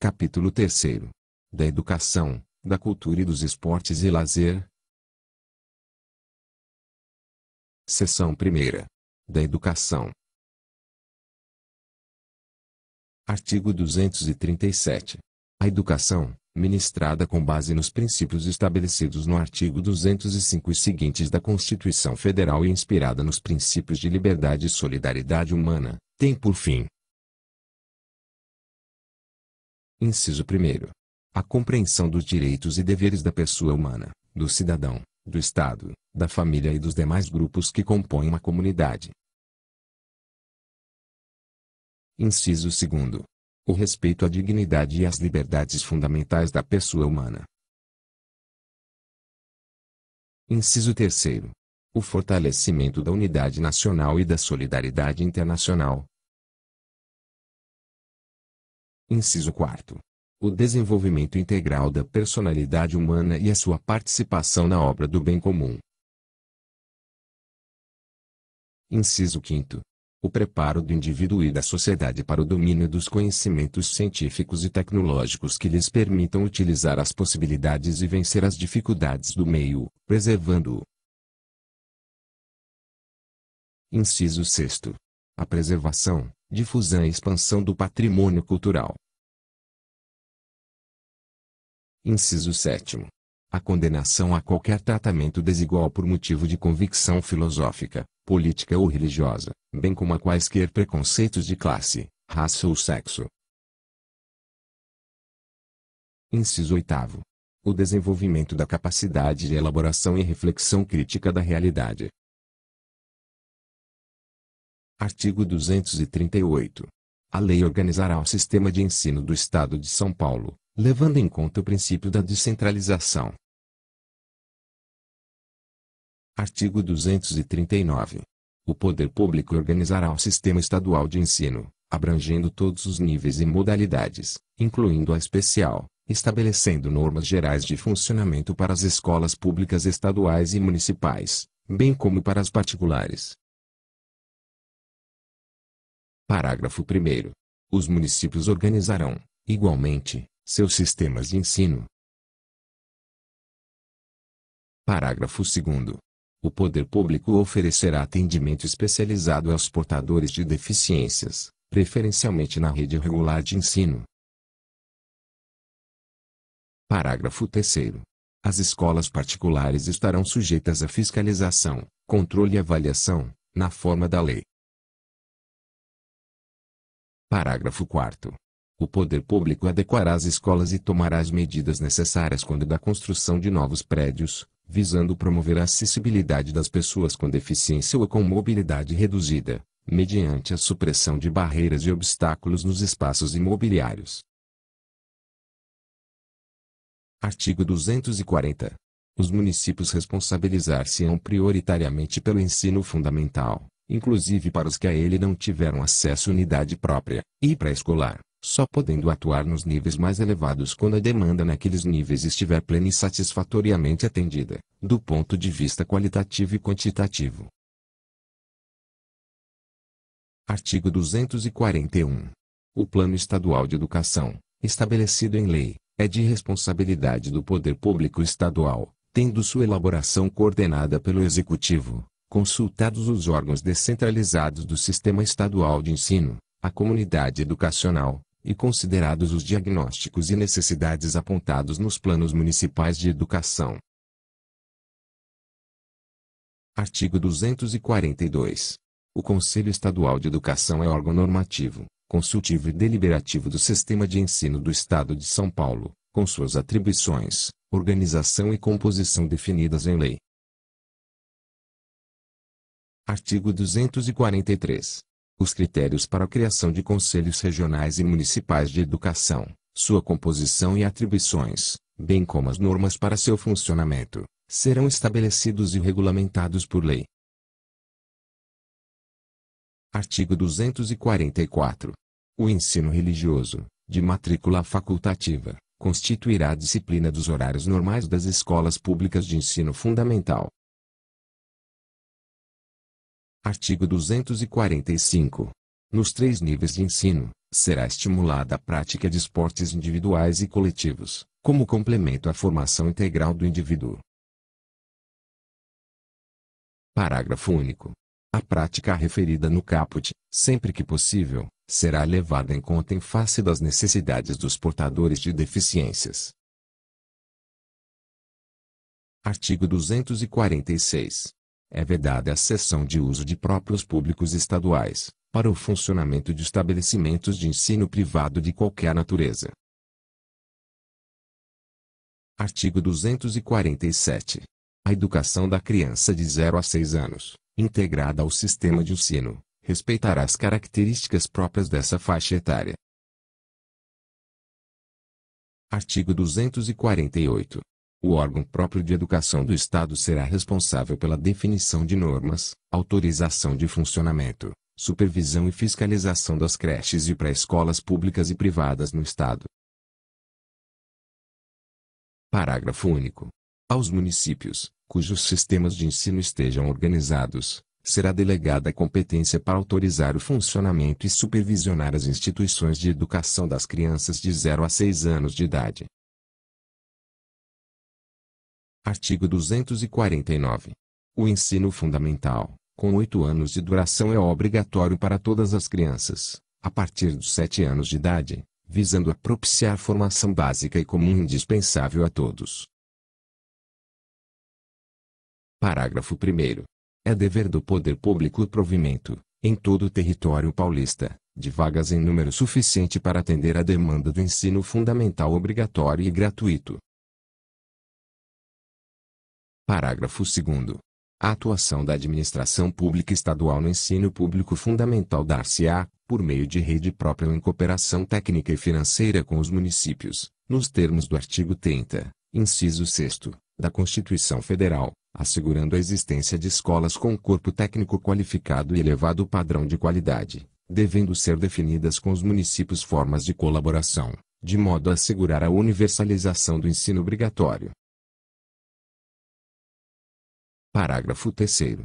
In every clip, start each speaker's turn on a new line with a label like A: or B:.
A: Capítulo 3 Da Educação, da Cultura e dos Esportes e Lazer. Seção 1 Da Educação. Artigo 237. A educação, ministrada com base nos princípios estabelecidos no artigo 205 e seguintes da Constituição Federal e inspirada nos princípios de liberdade e solidariedade humana, tem por fim Inciso 1. A compreensão dos direitos e deveres da pessoa humana, do cidadão, do Estado, da família e dos demais grupos que compõem uma comunidade. Inciso 2. O respeito à dignidade e às liberdades fundamentais da pessoa humana. Inciso 3. O fortalecimento da unidade nacional e da solidariedade internacional, Inciso 4. O desenvolvimento integral da personalidade humana e a sua participação na obra do bem comum. Inciso 5. O preparo do indivíduo e da sociedade para o domínio dos conhecimentos científicos e tecnológicos que lhes permitam utilizar as possibilidades e vencer as dificuldades do meio, preservando-o. Inciso 6. A preservação, difusão e expansão do patrimônio cultural, Inciso 7. A condenação a qualquer tratamento desigual por motivo de convicção filosófica, política ou religiosa, bem como a quaisquer preconceitos de classe, raça ou sexo. Inciso 8. O desenvolvimento da capacidade de elaboração e reflexão crítica da realidade. Artigo 238. A lei organizará o sistema de ensino do Estado de São Paulo, levando em conta o princípio da descentralização. Artigo 239. O poder público organizará o sistema estadual de ensino, abrangendo todos os níveis e modalidades, incluindo a especial, estabelecendo normas gerais de funcionamento para as escolas públicas estaduais e municipais, bem como para as particulares. Parágrafo 1. Os municípios organizarão, igualmente, seus sistemas de ensino. Parágrafo 2. O poder público oferecerá atendimento especializado aos portadores de deficiências, preferencialmente na rede regular de ensino. Parágrafo 3. As escolas particulares estarão sujeitas à fiscalização, controle e avaliação, na forma da lei. Parágrafo 4 o poder público é adequará as escolas e tomará as medidas necessárias quando da construção de novos prédios, visando promover a acessibilidade das pessoas com deficiência ou com mobilidade reduzida, mediante a supressão de barreiras e obstáculos nos espaços imobiliários. Artigo 240. Os municípios responsabilizar-se-ão prioritariamente pelo ensino fundamental, inclusive para os que a ele não tiveram acesso unidade própria, e pré-escolar só podendo atuar nos níveis mais elevados quando a demanda naqueles níveis estiver plena e satisfatoriamente atendida, do ponto de vista qualitativo e quantitativo. Artigo 241. O Plano Estadual de Educação, estabelecido em lei, é de responsabilidade do poder público estadual, tendo sua elaboração coordenada pelo Executivo, consultados os órgãos descentralizados do sistema estadual de ensino, a comunidade educacional, e considerados os diagnósticos e necessidades apontados nos planos municipais de educação. Artigo 242. O Conselho Estadual de Educação é órgão normativo, consultivo e deliberativo do sistema de ensino do Estado de São Paulo, com suas atribuições, organização e composição definidas em lei. Artigo 243 os critérios para a criação de conselhos regionais e municipais de educação, sua composição e atribuições, bem como as normas para seu funcionamento, serão estabelecidos e regulamentados por lei. Artigo 244. O ensino religioso, de matrícula facultativa, constituirá a disciplina dos horários normais das escolas públicas de ensino fundamental, Artigo 245. Nos três níveis de ensino, será estimulada a prática de esportes individuais e coletivos, como complemento à formação integral do indivíduo. Parágrafo único. A prática referida no caput, sempre que possível, será levada em conta em face das necessidades dos portadores de deficiências. Artigo 246 é vedada a cessão de uso de próprios públicos estaduais, para o funcionamento de estabelecimentos de ensino privado de qualquer natureza. Artigo 247. A educação da criança de 0 a 6 anos, integrada ao sistema de ensino, respeitará as características próprias dessa faixa etária. Artigo 248. O órgão próprio de educação do Estado será responsável pela definição de normas, autorização de funcionamento, supervisão e fiscalização das creches e pré-escolas públicas e privadas no Estado. Parágrafo único. Aos municípios, cujos sistemas de ensino estejam organizados, será delegada a competência para autorizar o funcionamento e supervisionar as instituições de educação das crianças de 0 a 6 anos de idade. Artigo 249. O ensino fundamental, com oito anos de duração, é obrigatório para todas as crianças, a partir dos sete anos de idade, visando a propiciar formação básica e comum indispensável a todos. Parágrafo 1. É dever do poder público o provimento, em todo o território paulista, de vagas em número suficiente para atender à demanda do ensino fundamental obrigatório e gratuito, Parágrafo 2 a atuação da administração pública estadual no ensino público fundamental dar-se-á, por meio de rede própria ou em cooperação técnica e financeira com os municípios, nos termos do artigo 30, inciso 6, da Constituição Federal, assegurando a existência de escolas com corpo técnico qualificado e elevado padrão de qualidade, devendo ser definidas com os municípios formas de colaboração, de modo a assegurar a universalização do ensino obrigatório. Parágrafo 3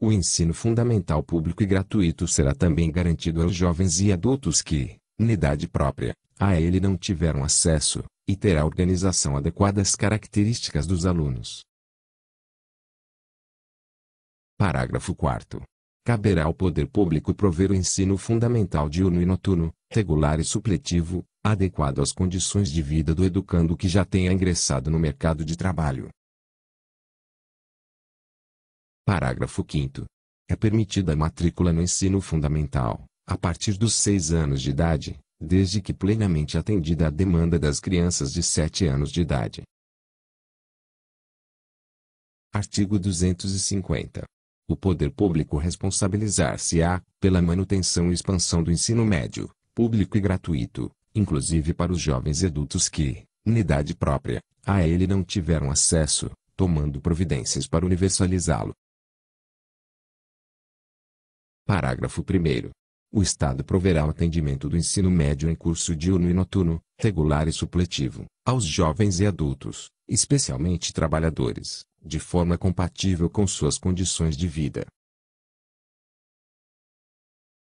A: O ensino fundamental público e gratuito será também garantido aos jovens e adultos que, na idade própria, a ele não tiveram acesso, e terá organização adequada às características dos alunos. Parágrafo 4 Caberá ao poder público prover o ensino fundamental diurno e noturno, regular e supletivo, adequado às condições de vida do educando que já tenha ingressado no mercado de trabalho. Parágrafo 5 É permitida a matrícula no ensino fundamental, a partir dos seis anos de idade, desde que plenamente atendida a demanda das crianças de sete anos de idade. Artigo 250. O poder público responsabilizar-se-á, pela manutenção e expansão do ensino médio, público e gratuito, inclusive para os jovens adultos que, na idade própria, a ele não tiveram acesso, tomando providências para universalizá-lo. Parágrafo 1 O Estado proverá o atendimento do ensino médio em curso diurno e noturno, regular e supletivo, aos jovens e adultos, especialmente trabalhadores, de forma compatível com suas condições de vida.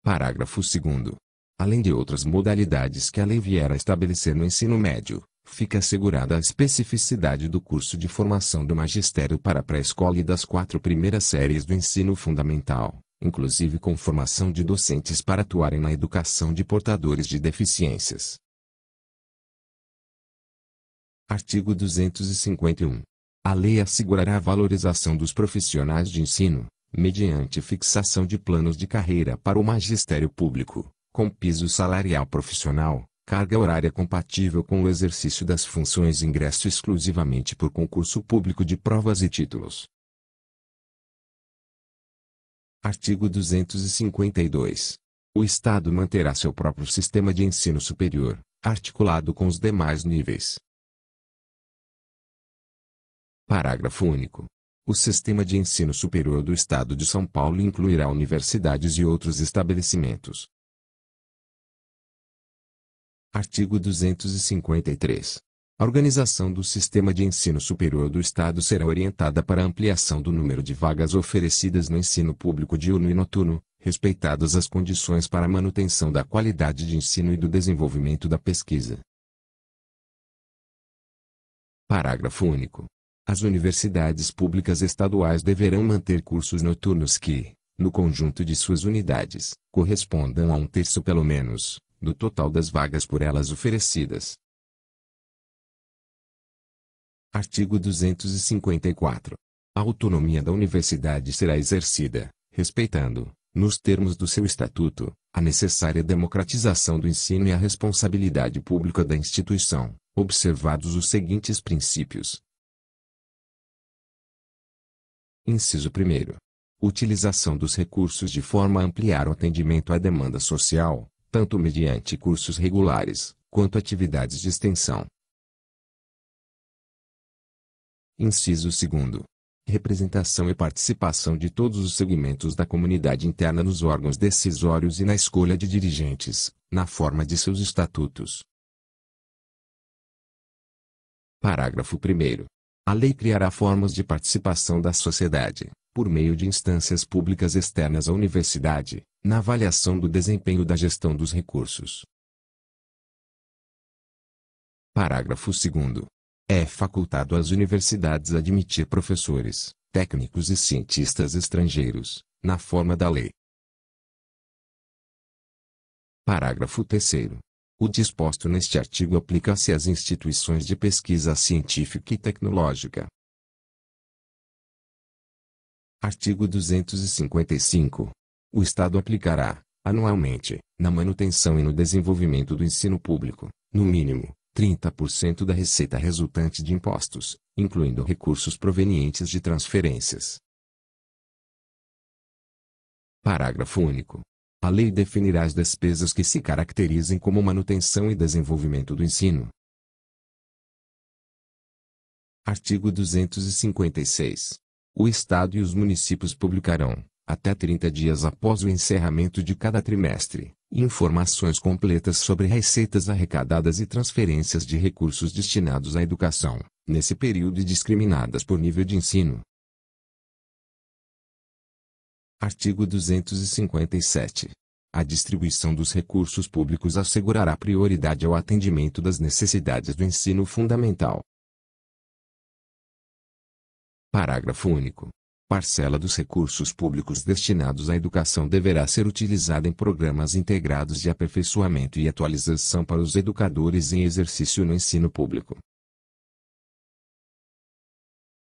A: Parágrafo 2 Além de outras modalidades que a lei vier a estabelecer no ensino médio, fica assegurada a especificidade do curso de formação do magistério para a pré-escola e das quatro primeiras séries do ensino fundamental inclusive com formação de docentes para atuarem na educação de portadores de deficiências. Artigo 251. A lei assegurará a valorização dos profissionais de ensino, mediante fixação de planos de carreira para o magistério público, com piso salarial profissional, carga horária compatível com o exercício das funções ingresso exclusivamente por concurso público de provas e títulos, Artigo 252. O Estado manterá seu próprio sistema de ensino superior, articulado com os demais níveis. Parágrafo único. O sistema de ensino superior do Estado de São Paulo incluirá universidades e outros estabelecimentos. Artigo 253. A organização do sistema de ensino superior do Estado será orientada para a ampliação do número de vagas oferecidas no ensino público diurno e noturno, respeitadas as condições para a manutenção da qualidade de ensino e do desenvolvimento da pesquisa. Parágrafo único. As universidades públicas estaduais deverão manter cursos noturnos que, no conjunto de suas unidades, correspondam a um terço pelo menos, do total das vagas por elas oferecidas, Artigo 254. A autonomia da universidade será exercida, respeitando, nos termos do seu estatuto, a necessária democratização do ensino e a responsabilidade pública da instituição, observados os seguintes princípios. Inciso 1. Utilização dos recursos de forma a ampliar o atendimento à demanda social, tanto mediante cursos regulares, quanto atividades de extensão, Inciso 2. Representação e participação de todos os segmentos da comunidade interna nos órgãos decisórios e na escolha de dirigentes, na forma de seus estatutos. Parágrafo 1. A lei criará formas de participação da sociedade, por meio de instâncias públicas externas à universidade, na avaliação do desempenho da gestão dos recursos. Parágrafo 2. É facultado às universidades admitir professores, técnicos e cientistas estrangeiros, na forma da lei. Parágrafo 3. O disposto neste artigo aplica-se às instituições de pesquisa científica e tecnológica. Artigo 255. O Estado aplicará, anualmente, na manutenção e no desenvolvimento do ensino público, no mínimo, 30% da receita resultante de impostos, incluindo recursos provenientes de transferências. Parágrafo único. A lei definirá as despesas que se caracterizem como manutenção e desenvolvimento do ensino. Artigo 256. O Estado e os municípios publicarão, até 30 dias após o encerramento de cada trimestre, Informações completas sobre receitas arrecadadas e transferências de recursos destinados à educação, nesse período e discriminadas por nível de ensino. Artigo 257. A distribuição dos recursos públicos assegurará prioridade ao atendimento das necessidades do ensino fundamental. Parágrafo único parcela dos recursos públicos destinados à educação deverá ser utilizada em programas integrados de aperfeiçoamento e atualização para os educadores em exercício no ensino público.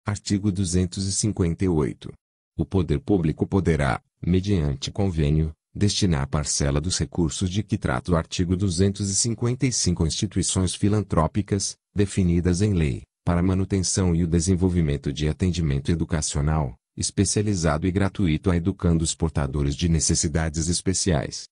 A: Artigo 258. O poder público poderá, mediante convênio, destinar parcela dos recursos de que trata o artigo 255 a instituições filantrópicas, definidas em lei, para manutenção e o desenvolvimento de atendimento educacional, especializado e gratuito a educando os portadores de necessidades especiais.